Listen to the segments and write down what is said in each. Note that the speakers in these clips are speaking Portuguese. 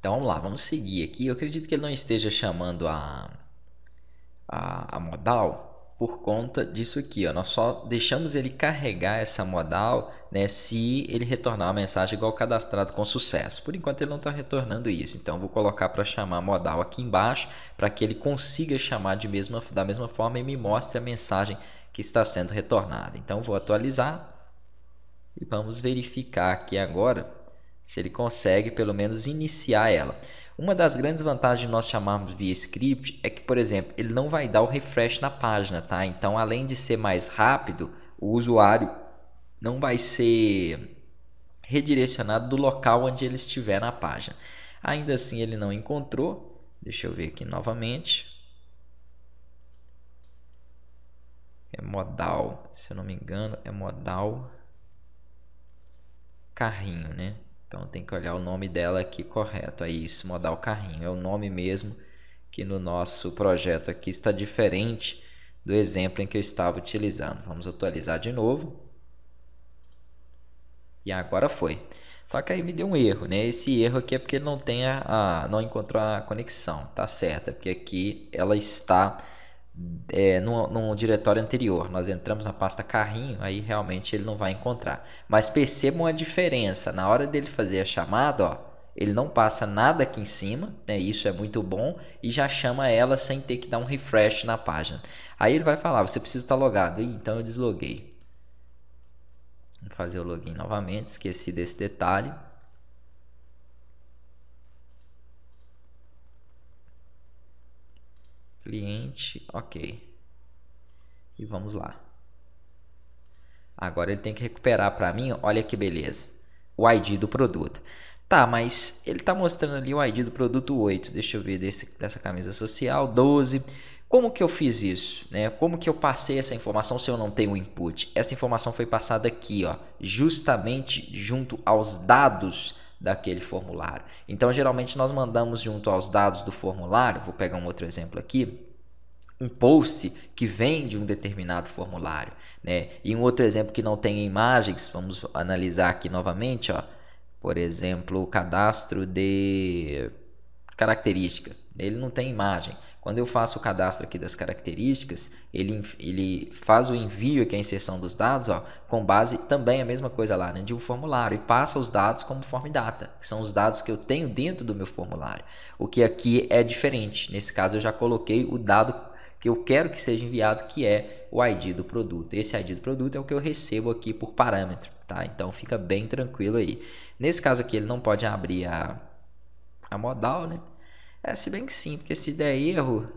Então vamos lá, vamos seguir aqui. Eu acredito que ele não esteja chamando a, a, a modal por conta disso aqui. Ó. Nós só deixamos ele carregar essa modal né, se ele retornar a mensagem igual cadastrado com sucesso. Por enquanto ele não está retornando isso. Então vou colocar para chamar a modal aqui embaixo para que ele consiga chamar de mesma, da mesma forma e me mostre a mensagem que está sendo retornada. Então vou atualizar e vamos verificar aqui agora se ele consegue pelo menos iniciar ela. Uma das grandes vantagens de nós chamarmos via script é que, por exemplo, ele não vai dar o refresh na página, tá? Então, além de ser mais rápido, o usuário não vai ser redirecionado do local onde ele estiver na página. Ainda assim, ele não encontrou. Deixa eu ver aqui novamente. É modal, se eu não me engano, é modal carrinho, né? Então tem que olhar o nome dela aqui correto. Aí isso, modal carrinho, é o nome mesmo que no nosso projeto aqui está diferente do exemplo em que eu estava utilizando. Vamos atualizar de novo. E agora foi. Só que aí me deu um erro, né? Esse erro aqui é porque não tem a, a não encontrou a conexão, tá certo? É porque aqui ela está é, no, no, diretório anterior. Nós entramos na pasta carrinho, aí realmente ele não vai encontrar. Mas percebam a diferença. Na hora dele fazer a chamada, ó, ele não passa nada aqui em cima, né? isso é muito bom, e já chama ela sem ter que dar um refresh na página. Aí ele vai falar, você precisa estar tá logado. Ih, então eu desloguei. Vou fazer o login novamente, esqueci desse detalhe. cliente, ok. E vamos lá. Agora ele tem que recuperar para mim, olha que beleza, o ID do produto. Tá, mas ele está mostrando ali o ID do produto 8, deixa eu ver, desse, dessa camisa social, 12. Como que eu fiz isso? Né? Como que eu passei essa informação se eu não tenho input? Essa informação foi passada aqui, ó, justamente junto aos dados daquele formulário. Então, geralmente, nós mandamos junto aos dados do formulário, vou pegar um outro exemplo aqui, um post que vem de um determinado formulário. Né? E um outro exemplo que não tem imagens, vamos analisar aqui novamente, ó. por exemplo, o cadastro de característica. Ele não tem imagem. Quando eu faço o cadastro aqui das características, ele, ele faz o envio aqui, a inserção dos dados, ó, com base também a mesma coisa lá, né, de um formulário, e passa os dados como form data, que são os dados que eu tenho dentro do meu formulário. O que aqui é diferente, nesse caso eu já coloquei o dado que eu quero que seja enviado, que é o ID do produto. Esse ID do produto é o que eu recebo aqui por parâmetro, tá? Então fica bem tranquilo aí. Nesse caso aqui ele não pode abrir a, a modal, né? É, se bem que sim, porque se der erro,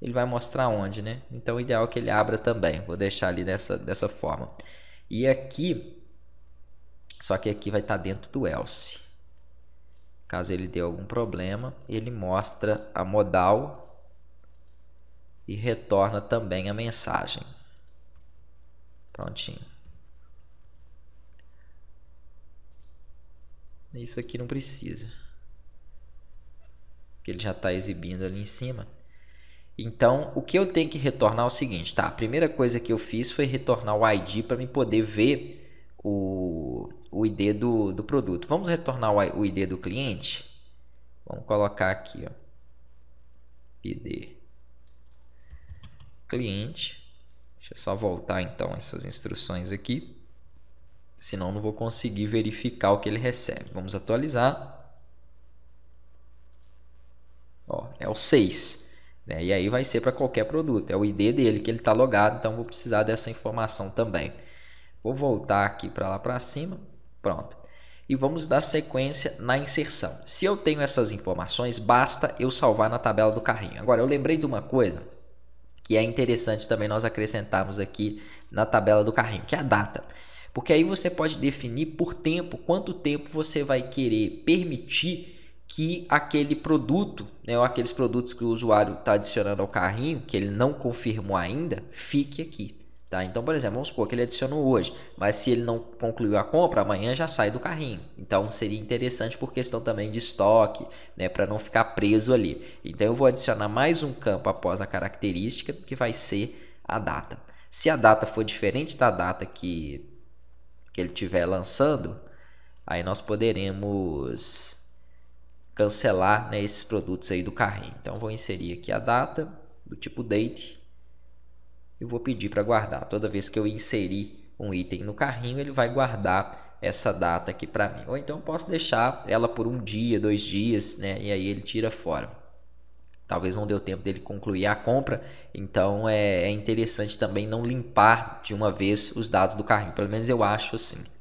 ele vai mostrar onde, né? Então o ideal é que ele abra também. Vou deixar ali dessa, dessa forma. E aqui, só que aqui vai estar tá dentro do else. Caso ele dê algum problema, ele mostra a modal e retorna também a mensagem. Prontinho. Isso aqui não precisa que ele já está exibindo ali em cima. Então, o que eu tenho que retornar é o seguinte, tá? A primeira coisa que eu fiz foi retornar o ID para me poder ver o, o ID do, do produto. Vamos retornar o, o ID do cliente? Vamos colocar aqui, ó. ID cliente. Deixa eu só voltar então essas instruções aqui. Senão não vou conseguir verificar o que ele recebe. Vamos atualizar. Ó, é o 6. Né? E aí vai ser para qualquer produto. É o ID dele que ele está logado, então vou precisar dessa informação também. Vou voltar aqui para lá para cima. Pronto. E vamos dar sequência na inserção. Se eu tenho essas informações, basta eu salvar na tabela do carrinho. Agora, eu lembrei de uma coisa que é interessante também nós acrescentarmos aqui na tabela do carrinho, que é a data. Porque aí você pode definir por tempo, quanto tempo você vai querer permitir que aquele produto, né, ou aqueles produtos que o usuário está adicionando ao carrinho, que ele não confirmou ainda, fique aqui. Tá? Então, por exemplo, vamos supor que ele adicionou hoje, mas se ele não concluiu a compra, amanhã já sai do carrinho. Então, seria interessante por questão também de estoque, né, para não ficar preso ali. Então, eu vou adicionar mais um campo após a característica, que vai ser a data. Se a data for diferente da data que, que ele estiver lançando, aí nós poderemos cancelar né, esses produtos aí do carrinho. Então vou inserir aqui a data do tipo date e vou pedir para guardar. Toda vez que eu inserir um item no carrinho, ele vai guardar essa data aqui para mim. Ou então posso deixar ela por um dia, dois dias, né? E aí ele tira fora. Talvez não deu tempo dele concluir a compra, então é, é interessante também não limpar de uma vez os dados do carrinho. Pelo menos eu acho assim.